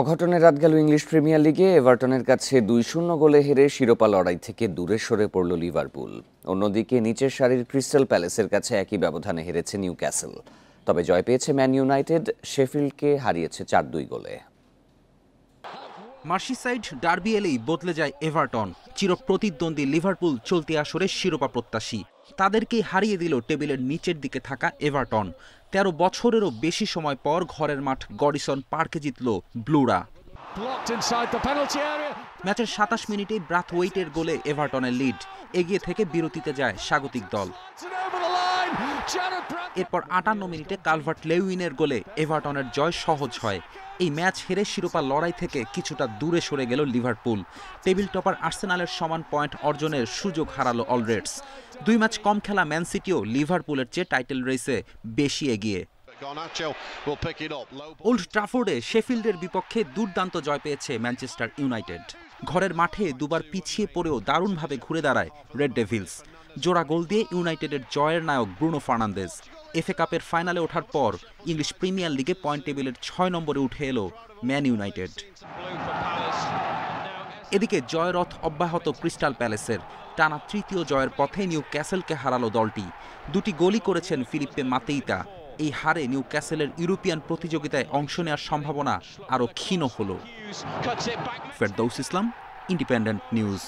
অঘটনে রাত গেল English premier লিগে এভারটনের কাছে দুই শূন্য গোলে হেরে শিরোপা লড়াই থেকে দূরে সরে পড়ল লিভারপুল অন্যদিকে নিচের সারির ক্রিস্টাল প্যালেসের কাছে একই ব্যবধানে হেরেছে নিউ ক্যাসেল তবে জয় পেয়েছে ম্যান ইউনাইটেড শেফিল্ডকে হারিয়েছে চার দুই গোলে মার্সিসাইড ডার্বি এলেই বদলে যায় এভারটন চিরপ্রতিদ্বন্দ্বী লিভারপুল চলতি আসরে শিরোপা প্রত্যাশী তাদেরকেই হারিয়ে দিল টেবিলের নিচের দিকে থাকা এভারটন তেরো বছরেরও বেশি সময় পর ঘরের মাঠ গডিসন পার্কে জিতল ব্লুরা ম্যাচের সাতাশ মিনিটেই ব্রাথ ওয়েটের গোলে এভারটনের লিড এগিয়ে থেকে বিরতিতে যায় স্বাগতিক দল এরপর আটান্ন মিনিটে কালভার্ট লেউইনের গোলে এভারটনের জয় সহজ হয় এই ম্যাচ হেরে শিরোপা লড়াই থেকে কিছুটা দূরে সরে গেল লিভারপুল টেবিল টপার আর্সেনালের সমান পয়েন্ট অর্জনের সুযোগ হারালো অলরেডস দুই ম্যাচ কম খেলা ম্যান সিটিও লিভারপুলের চেয়ে টাইটেল রেসে বেশি এগিয়ে ওল্ড ট্রাফোর্ডে শেফিল্ডের বিপক্ষে দুর্দান্ত জয় পেয়েছে ম্যানচেস্টার ইউনাইটেড ঘরের মাঠে দুবার পিছিয়ে পড়েও দারুণভাবে ঘুরে দাঁড়ায় রেড ডেভিলস জোড়া গোল দিয়ে ইউনাইটেডের জয়ের নায়ক ব্রুনো ফার্নান্দেজ এফএ কাপের ফাইনালে ওঠার পর ইংলিশ প্রিমিয়ার লিগে পয়েন্ট টেবিলের ছয় নম্বরে উঠে এলো ম্যান ইউনাইটেড এদিকে জয়রথ অব্যাহত ক্রিস্টাল প্যালেসের টানা তৃতীয় জয়ের পথে নিউ ক্যাসেলকে হারালো দলটি দুটি গোলই করেছেন ফিলিপ্পে মাতেইতা এই হারে নিউ ক্যাসেলের ইউরোপিয়ান প্রতিযোগিতায় অংশ নেওয়ার সম্ভাবনা আরও ক্ষীণ হল ফেরদৌস ইসলাম ইন্ডিপেন্ডেন্ট নিউজ